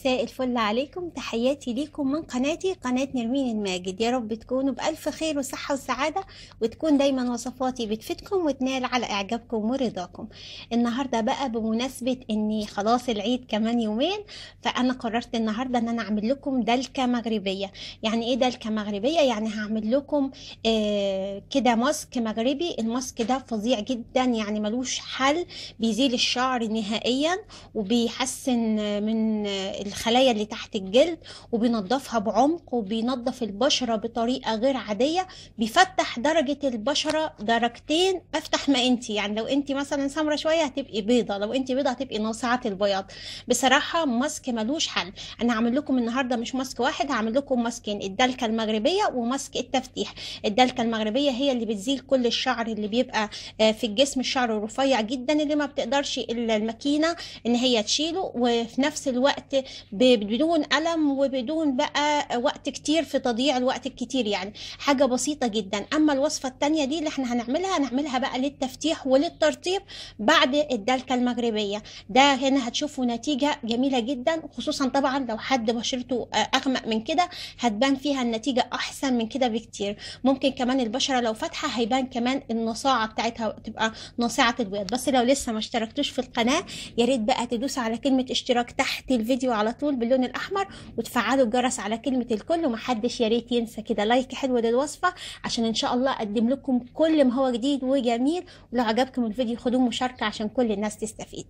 مساء الفل عليكم تحياتي ليكم من قناتي قناة نرمين الماجد يا رب تكونوا بألف خير وصحة وسعادة وتكون دايما وصفاتي بتفيدكم وتنال على إعجابكم ورضاكم النهاردة بقى بمناسبة أني خلاص العيد كمان يومين فأنا قررت النهاردة أن أنا أعمل لكم دلكة مغربية يعني إيه دلكة مغربية يعني هعمل لكم آه كده ماسك مغربي الماسك ده فظيع جدا يعني ملوش حل بيزيل الشعر نهائيا وبيحسن من الخلايا اللي تحت الجلد وبينضفها بعمق وبينضف البشرة بطريقة غير عادية بيفتح درجة البشرة درجتين افتح ما انت يعني لو انت مثلا سمرة شوية هتبقي بيضة لو انت بيضة هتبقي ناصعة البياض بصراحة ماسك ملوش حل انا هعمل لكم النهاردة مش ماسك واحد هعمل لكم ماسكين الدلكة المغربية وماسك التفتيح الدلكة المغربية هي اللي بتزيل كل الشعر اللي بيبقى آه، في الجسم الشعر الرفيع جدا اللي ما بتقدرش الا الماكينة ان هي تشيله وفي نفس الوقت بدون ألم وبدون بقى وقت كتير في تضييع الوقت الكتير يعني حاجة بسيطة جدا أما الوصفة التانية دي اللي احنا هنعملها هنعملها بقى للتفتيح وللترطيب بعد الدلكة المغربية ده هنا هتشوفوا نتيجة جميلة جدا خصوصا طبعا لو حد بشرته أغمق من كده هتبان فيها النتيجة أحسن من كده بكتير ممكن كمان البشرة لو فاتحة هيبان كمان النصاعة بتاعتها تبقى نصاعة البيض بس لو لسه ما اشتركتوش في القناة يا ريت بقى تدوس على كلمة اشتراك تحت الفيديو على طول باللون الاحمر وتفعلوا الجرس على كلمه الكل ومحدش يا ريت ينسى كده لايك حلو للوصفه عشان ان شاء الله اقدم لكم كل ما هو جديد وجميل ولو عجبكم الفيديو خدوه مشاركه عشان كل الناس تستفيد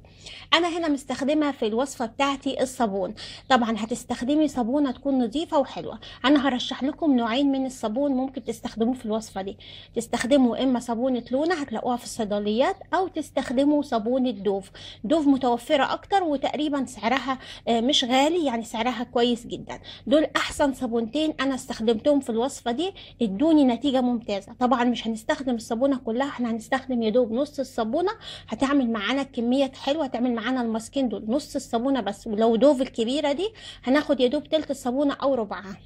انا هنا مستخدمه في الوصفه بتاعتي الصابون طبعا هتستخدمي صابونه تكون نظيفه وحلوه انا هرشح لكم نوعين من الصابون ممكن تستخدموه في الوصفه دي تستخدموا اما صابونه لونه هتلاقوها في الصيدليات او تستخدموا صابونه دوف دوف متوفره اكتر وتقريبا سعرها آه، مش غالي يعني سعرها كويس جدا دول احسن صابونتين انا استخدمتهم في الوصفه دي ادوني نتيجه ممتازه طبعا مش هنستخدم الصابونه كلها احنا هنستخدم دوب نص الصابونه هتعمل معانا كميه حلوه هتعمل معانا الماسكين دول نص الصابونه بس ولو دوف الكبيره دي هناخد دوب تلت الصابونه او ربعها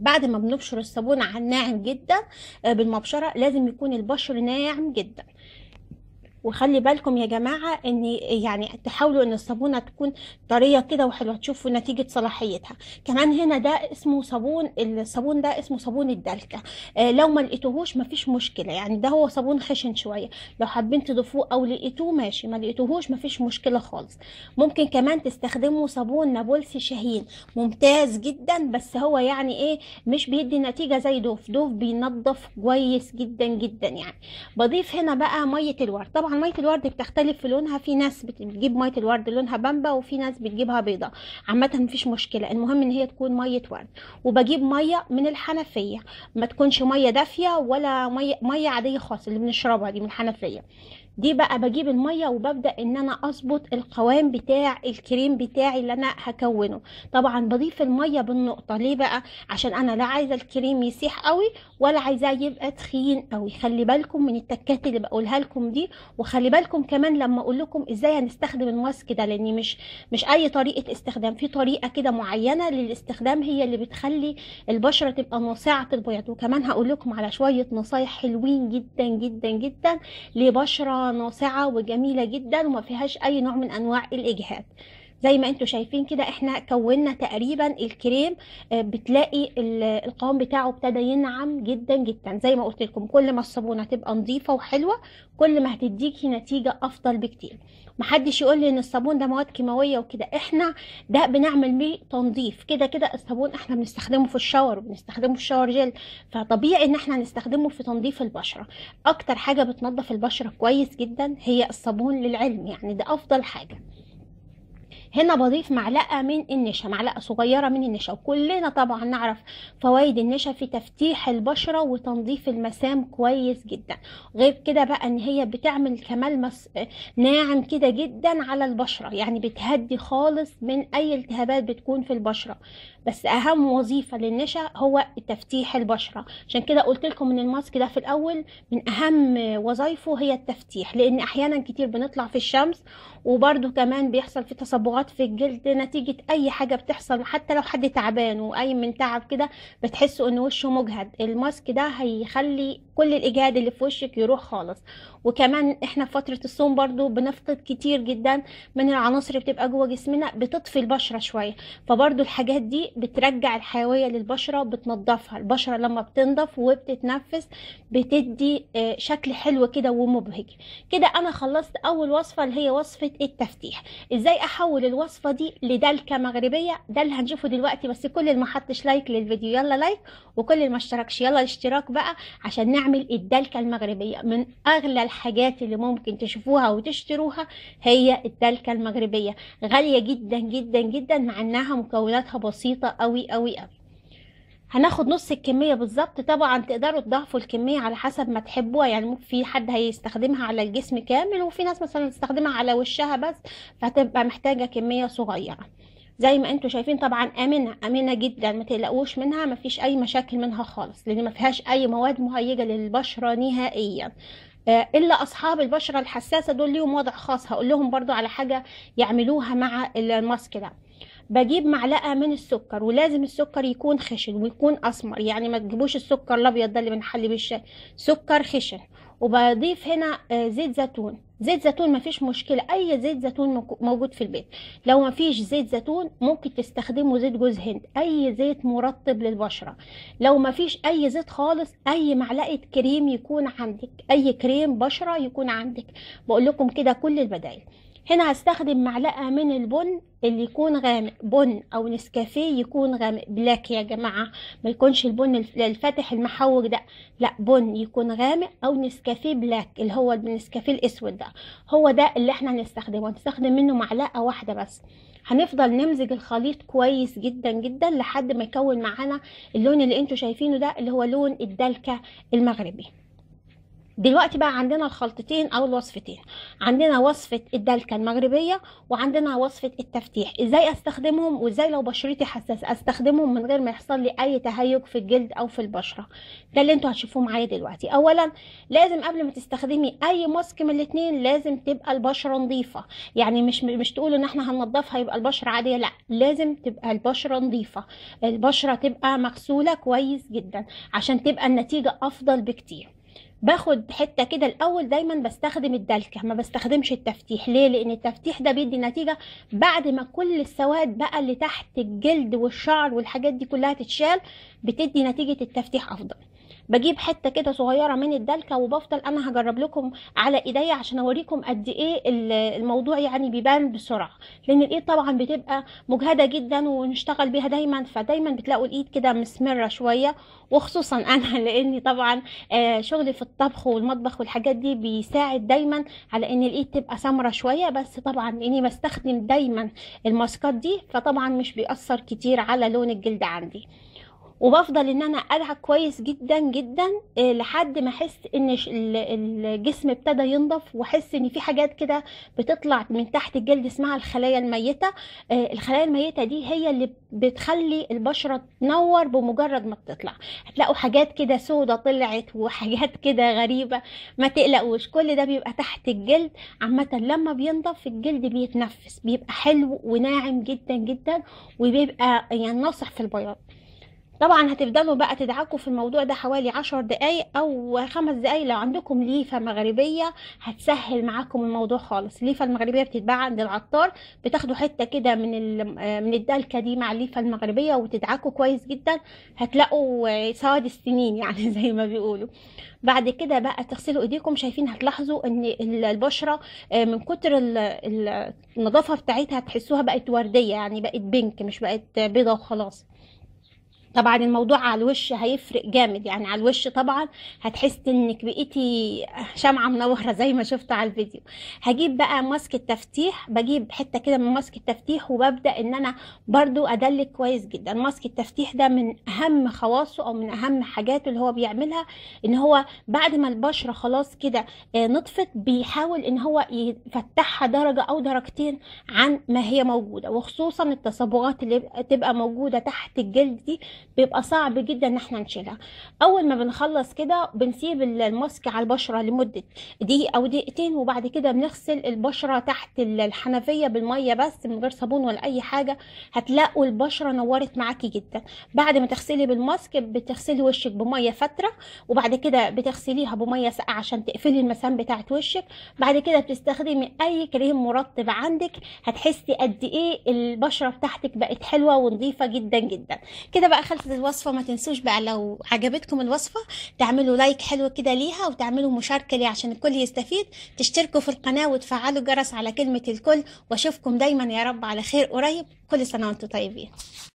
بعد ما بنبشر الصابونه على الناعم جدا آه، بالمبشره لازم يكون البشر ناعم جدا وخلي بالكم يا جماعه ان يعني تحاولوا ان الصابونه تكون طريه كده وحلوه تشوفوا نتيجه صلاحيتها كمان هنا ده اسمه صابون الصابون ده اسمه صابون الدلكه آه لو ما لقيتوهوش مفيش مشكله يعني ده هو صابون خشن شويه لو حابين تضيفوه او لقيتوه ماشي ما لقيتوهوش مفيش مشكله خالص ممكن كمان تستخدموا صابون نابولسي شاهين ممتاز جدا بس هو يعني ايه مش بيدي نتيجه زي دوف دوف بينظف كويس جدا جدا يعني بضيف هنا بقى ميه الورد طبعا طبعا ميه الورد بتختلف في لونها في ناس بتجيب ميه الورد لونها بامبا وفي ناس بتجيبها بيضه عامه مفيش مشكله المهم ان هي تكون ميه ورد وبجيب ميه من الحنفيه ما تكونش ميه دافيه ولا ميه ميه عاديه خالص اللي بنشربها دي من الحنفيه دي بقى بجيب الميه وببدا ان انا اظبط القوام بتاع الكريم بتاعي اللي انا هكونه طبعا بضيف الميه بالنقطه ليه بقى عشان انا لا عايزه الكريم يسيح قوي ولا عايزاه يبقى تخين قوي خلي بالكم من التكات اللي بقولها لكم دي وخلي بالكم كمان لما اقول لكم ازاي هنستخدم الماسك ده لاني مش مش اي طريقه استخدام في طريقه كده معينه للاستخدام هي اللي بتخلي البشره تبقى ناصعه البياض وكمان هقول لكم على شويه نصايح حلوين جدا جدا جدا لبشره ناصعة وجميلة جدا وما فيهاش أي نوع من أنواع الإجهاد زي ما انتم شايفين كده احنا كونا تقريبا الكريم آه، بتلاقي القوام بتاعه ابتدى ينعم جدا جدا زي ما قلت لكم كل ما الصابونه تبقى نظيفه وحلوه كل ما هتديكي نتيجه افضل بكتير محدش يقول لي ان الصابون ده مواد كيماويه وكده احنا ده بنعمل بيه تنظيف كده كده الصابون احنا بنستخدمه في الشاور وبنستخدمه في الشاور جل فطبيعي ان احنا نستخدمه في تنظيف البشره اكتر حاجه بتنظف البشره كويس جدا هي الصابون للعلم يعني ده افضل حاجه هنا بضيف معلقة من النشا معلقة صغيرة من النشا وكلنا طبعا نعرف فوائد النشا في تفتيح البشرة وتنظيف المسام كويس جدا غير كده بقى ان هي بتعمل كمال مس... ناعم كده جدا على البشرة يعني بتهدي خالص من اي التهابات بتكون في البشرة بس اهم وظيفة للنشا هو تفتيح البشرة عشان كده قلت لكم ان الماسك ده في الاول من اهم وظايفه هي التفتيح لان احيانا كتير بنطلع في الشمس وبرده كمان بيحصل في تصبغات تقعد في الجلد نتيجة أي حاجة بتحصل حتى لو حد تعبان وقايم من تعب كده بتحسوا إن وشه مجهد الماسك ده هيخلي كل الاجهاد اللي في وشك يروح خالص وكمان احنا في فتره الصوم برضو بنفقد كتير جدا من العناصر اللي بتبقى جوه جسمنا بتطفي البشره شويه فبرضو الحاجات دي بترجع الحيويه للبشره بتنضفها البشره لما بتنضف وبتتنفس بتدي آه، شكل حلو كده ومبهج كده انا خلصت اول وصفه اللي هي وصفه التفتيح ازاي احول الوصفه دي لدلكه مغربيه ده اللي هنشوفه دلوقتي بس كل اللي ما حطش لايك للفيديو يلا لايك وكل اللي ما اشتركش يلا الاشتراك بقى عشان نعمل نعمل الدلكة المغربية من أغلى الحاجات اللي ممكن تشوفوها وتشتروها هي الدلكة المغربية غالية جدا جدا جدا مع أنها مكوناتها بسيطة أوي أوي أوي هناخد نص الكمية بالظبط طبعا تقدروا تضعفوا الكمية على حسب ما تحبوها يعني ممكن في حد هيستخدمها على الجسم كامل وفي ناس مثلا تستخدمها على وشها بس فهتبقى محتاجة كمية صغيرة زي ما انتم شايفين طبعا امنه امنه جدا ما تقلقوش منها ما فيش اي مشاكل منها خالص لان ما فيهاش اي مواد مهيجه للبشره نهائيا آه، الا اصحاب البشره الحساسه دول ليهم وضع خاص هقول لهم برضو على حاجه يعملوها مع الماسك ده بجيب معلقه من السكر ولازم السكر يكون خشن ويكون اسمر يعني ما تجيبوش السكر الابيض ده اللي بنحلي بيه الشاي سكر خشن وبضيف هنا آه، زيت زيتون زيت زيتون مفيش مشكلة أي زيت زيتون موجود في البيت لو مفيش زيت زيتون ممكن تستخدموا زيت جوز هند أي زيت مرطب للبشرة لو مفيش أي زيت خالص أي معلقة كريم يكون عندك أي كريم بشرة يكون عندك بقول لكم كده كل البدائل هنا هستخدم معلقة من البن اللي يكون غامق بن او نسكافيه يكون غامق بلاك يا جماعة ما يكونش البن الفاتح المحوج ده لا بن يكون غامق او نسكافيه بلاك اللي هو النسكافيه الاسود ده هو ده اللي احنا هنستخدمه هنستخدم منه معلقة واحدة بس هنفضل نمزج الخليط كويس جدا جدا لحد ما يكون معانا اللون اللي انتوا شايفينه ده اللي هو لون الدلكة المغربي دلوقتي بقى عندنا الخلطتين او الوصفتين عندنا وصفه الدلكه المغربيه وعندنا وصفه التفتيح ازاي استخدمهم وازاي لو بشرتي حساسه استخدمهم من غير ما يحصل لي اي تهيج في الجلد او في البشره ده اللي انتوا هتشوفوه معايا دلوقتي اولا لازم قبل ما تستخدمي اي ماسك من الاثنين لازم تبقى البشره نظيفه يعني مش مش تقولوا ان احنا هننضفها يبقى البشره عاديه لا لازم تبقى البشره نظيفه البشره تبقى مغسوله كويس جدا عشان تبقى النتيجه افضل بكتير باخد حته كده الاول دايما بستخدم الدلكه ما بستخدمش التفتيح ليه لان التفتيح ده بيدي نتيجه بعد ما كل السواد بقى اللي تحت الجلد والشعر والحاجات دي كلها تتشال بتدي نتيجه التفتيح افضل بجيب حته كده صغيره من الدلكه وبفضل انا هجرب لكم على ايديا عشان اوريكم قد ايه الموضوع يعني بيبان بسرعه لان الايد طبعا بتبقى مجهده جدا ونشتغل بيها دايما فدايما بتلاقوا الايد كده مسمره شويه وخصوصا انا لاني طبعا آه، شغلي في الطبخ والمطبخ والحاجات دي بيساعد دايما على ان الايد تبقى سمره شويه بس طبعا اني بستخدم دايما الماسكات دي فطبعا مش بيأثر كتير على لون الجلد عندي وبفضل ان انا العب كويس جدا جدا آه، لحد ما احس ان الجسم ابتدى ينضف واحس ان في حاجات كده بتطلع من تحت الجلد اسمها الخلايا الميته آه، الخلايا الميته دي هي اللي بتخلي البشره تنور بمجرد ما بتطلع هتلاقوا حاجات كده سودة طلعت وحاجات كده غريبه ما تقلقوش كل ده بيبقى تحت الجلد عامه لما بينضف الجلد بيتنفس بيبقى حلو وناعم جدا جدا وبيبقى يعني ناصح في البياض طبعا هتفضلوا بقى تدعكوا في الموضوع ده حوالي عشر دقايق او خمس دقايق لو عندكم ليفة مغربية هتسهل معاكم الموضوع خالص الليفة المغربية بتتباع عند العطار بتاخدوا حتة كده من من الدلكة دي مع الليفة المغربية وتدعكوا كويس جدا هتلاقوا سواد السنين يعني زي ما بيقولوا بعد كده بقى تغسلوا ايديكم شايفين هتلاحظوا ان البشرة آه، من كتر النظافة بتاعتها هتحسوها بقت وردية يعني بقت بينك مش بقت بيضة وخلاص طبعا الموضوع على الوش هيفرق جامد يعني على الوش طبعا هتحس انك بقيتي شمعه منوره زي ما شفت على الفيديو هجيب بقى ماسك التفتيح بجيب حته كده من ماسك التفتيح وببدا ان انا برضو ادلك كويس جدا ماسك التفتيح ده من اهم خواصه او من اهم حاجاته اللي هو بيعملها ان هو بعد ما البشره خلاص كده آه، نطفت بيحاول ان هو يفتحها درجه او درجتين عن ما هي موجوده وخصوصا التصبغات اللي تبقى موجوده تحت الجلد دي بيبقى صعب جدا ان احنا نشيلها اول ما بنخلص كده بنسيب الماسك على البشره لمده دقيقه او دقيقتين وبعد كده بنغسل البشره تحت الحنفيه بالميه بس من غير صابون ولا اي حاجه هتلاقوا البشره نورت معاكي جدا بعد ما تغسلي بالماسك بتغسلي وشك بميه فتره وبعد كده بتغسليها بميه ساقعه عشان تقفلي المسام بتاعه وشك بعد كده بتستخدمي اي كريم مرطب عندك هتحسي قد ايه البشره بتاعتك بقت حلوه ونظيفه جدا جدا كده بقى دخلت الوصفه ما تنسوش بقى لو عجبتكم الوصفه تعملوا لايك حلو كده ليها وتعملوا مشاركه ليها عشان الكل يستفيد تشتركوا في القناه وتفعلوا الجرس على كلمه الكل واشوفكم دايما يا رب على خير قريب كل سنه وانتم طيبين